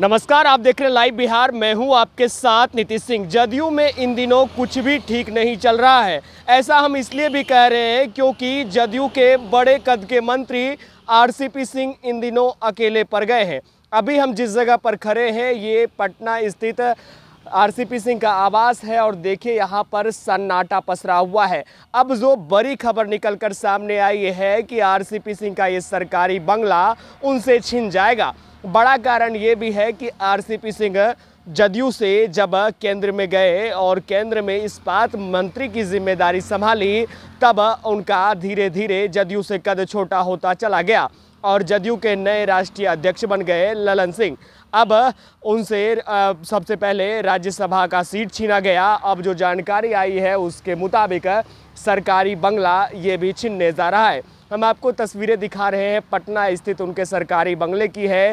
नमस्कार आप देख रहे हैं लाइव बिहार मैं हूं आपके साथ नीतीश सिंह जदयू में इन दिनों कुछ भी ठीक नहीं चल रहा है ऐसा हम इसलिए भी कह रहे हैं क्योंकि जदयू के बड़े कद के मंत्री आरसीपी सिंह इन दिनों अकेले पर गए हैं अभी हम जिस जगह पर खड़े हैं ये पटना स्थित आरसीपी सिंह का आवास है और देखिए यहाँ पर सन्नाटा पसरा हुआ है अब जो बड़ी खबर निकलकर सामने आई है कि आरसीपी सिंह का ये सरकारी बंगला उनसे छिन जाएगा बड़ा कारण ये भी है कि आरसीपी सिंह जदयू से जब केंद्र में गए और केंद्र में इस बात मंत्री की जिम्मेदारी संभाली तब उनका धीरे धीरे जदयू से कद छोटा होता चला गया और जदयू के नए राष्ट्रीय अध्यक्ष बन गए ललन सिंह अब उनसे सबसे पहले राज्यसभा का सीट छीना गया अब जो जानकारी आई है उसके मुताबिक सरकारी बंगला ये भी छीनने जा रहा है हम आपको तस्वीरें दिखा रहे हैं पटना स्थित उनके सरकारी बंगले की है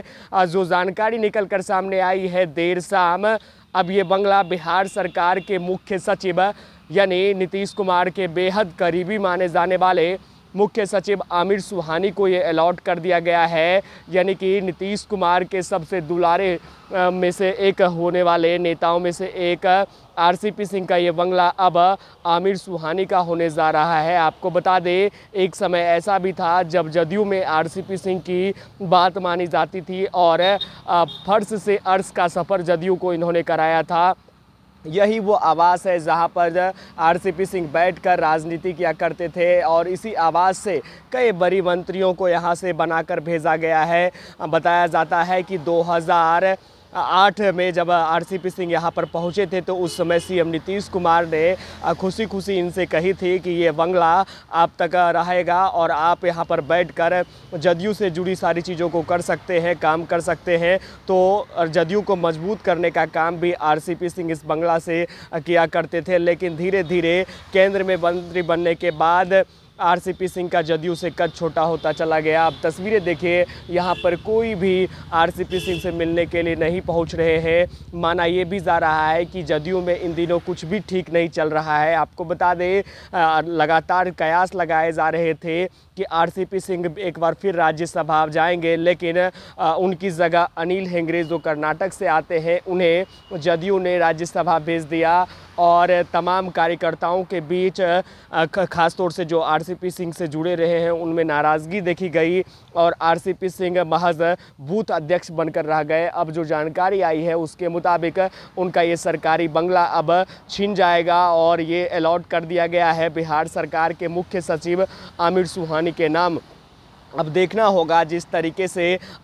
जो जानकारी निकल कर सामने आई है देर शाम अब ये बंगला बिहार सरकार के मुख्य सचिव यानी नीतीश कुमार के बेहद करीबी माने जाने वाले मुख्य सचिव आमिर सुहानी को ये अलॉट कर दिया गया है यानी कि नीतीश कुमार के सबसे दुलारे में से एक होने वाले नेताओं में से एक आरसीपी सिंह का ये बंगला अब आमिर सुहानी का होने जा रहा है आपको बता दें एक समय ऐसा भी था जब जदयू में आरसीपी सिंह की बात मानी जाती थी और फर्श से अर्श का सफ़र जदयू को इन्होंने कराया था यही वो आवास है जहां पर आरसीपी सिंह बैठकर राजनीति किया करते थे और इसी आवास से कई बड़ी मंत्रियों को यहां से बनाकर भेजा गया है बताया जाता है कि हज़ार आठ में जब आरसीपी सिंह यहाँ पर पहुँचे थे तो उस समय सीएम नीतीश कुमार ने खुशी खुशी इनसे कही थी कि ये बंगला आप तक रहेगा और आप यहाँ पर बैठकर जदयू से जुड़ी सारी चीज़ों को कर सकते हैं काम कर सकते हैं तो जदयू को मजबूत करने का काम भी आरसीपी सिंह इस बंगला से किया करते थे लेकिन धीरे धीरे केंद्र में मंत्री बनने के बाद आरसीपी सिंह का जदयू से कद छोटा होता चला गया अब तस्वीरें देखिए यहाँ पर कोई भी आरसीपी सिंह से मिलने के लिए नहीं पहुँच रहे हैं माना ये भी जा रहा है कि जदयू में इन दिनों कुछ भी ठीक नहीं चल रहा है आपको बता दें लगातार कयास लगाए जा रहे थे कि आर सिंह एक बार फिर राज्यसभा जाएंगे लेकिन आ, उनकी जगह अनिल हेंगरे जो कर्नाटक से आते हैं उन्हें जदयू ने राज्यसभा भेज दिया और तमाम कार्यकर्ताओं के बीच खासतौर से जो आर आरसीपी सिंह से जुड़े रहे हैं उनमें नाराज़गी देखी गई और आरसीपी सिंह महज बूथ अध्यक्ष बनकर रह गए अब जो जानकारी आई है उसके मुताबिक उनका ये सरकारी बंगला अब छीन जाएगा और ये अलॉट कर दिया गया है बिहार सरकार के मुख्य सचिव आमिर सुहानी के नाम अब देखना होगा जिस तरीके से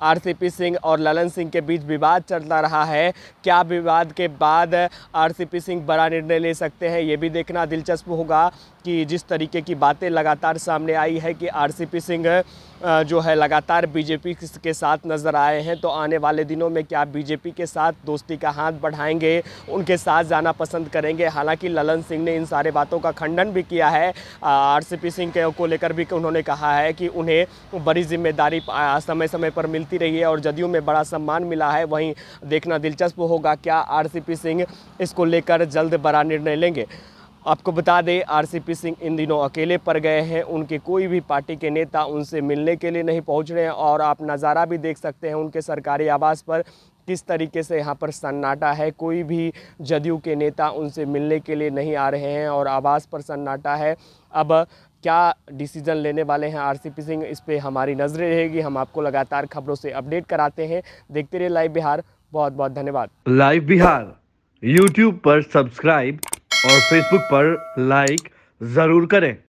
आरसीपी सिंह और ललन सिंह के बीच विवाद चलता रहा है क्या विवाद के बाद आरसीपी सिंह बड़ा निर्णय ले सकते हैं ये भी देखना दिलचस्प होगा कि जिस तरीके की बातें लगातार सामने आई है कि आरसीपी सिंह जो है लगातार बीजेपी के साथ नज़र आए हैं तो आने वाले दिनों में क्या बीजेपी के साथ दोस्ती का हाथ बढ़ाएंगे उनके साथ जाना पसंद करेंगे हालांकि ललन सिंह ने इन सारे बातों का खंडन भी किया है आरसीपी सिंह के को लेकर भी उन्होंने कहा है कि उन्हें बड़ी जिम्मेदारी समय समय पर मिलती रही है और जदयू में बड़ा सम्मान मिला है वहीं देखना दिलचस्प होगा क्या आर सिंह इसको लेकर जल्द बड़ा निर्णय लेंगे आपको बता दें आरसीपी सिंह इन दिनों अकेले पर गए हैं उनके कोई भी पार्टी के नेता उनसे मिलने के लिए नहीं पहुंच रहे हैं और आप नज़ारा भी देख सकते हैं उनके सरकारी आवास पर किस तरीके से यहाँ पर सन्नाटा है कोई भी जदयू के नेता उनसे मिलने के लिए नहीं आ रहे हैं और आवास पर सन्नाटा है अब क्या डिसीज़न लेने वाले हैं आरसीपी सिंह इस पर हमारी नज़रें रहेगी हम आपको लगातार खबरों से अपडेट कराते हैं देखते रहे लाइव बिहार बहुत बहुत धन्यवाद लाइव बिहार यूट्यूब पर सब्सक्राइब और फेसबुक पर लाइक ज़रूर करें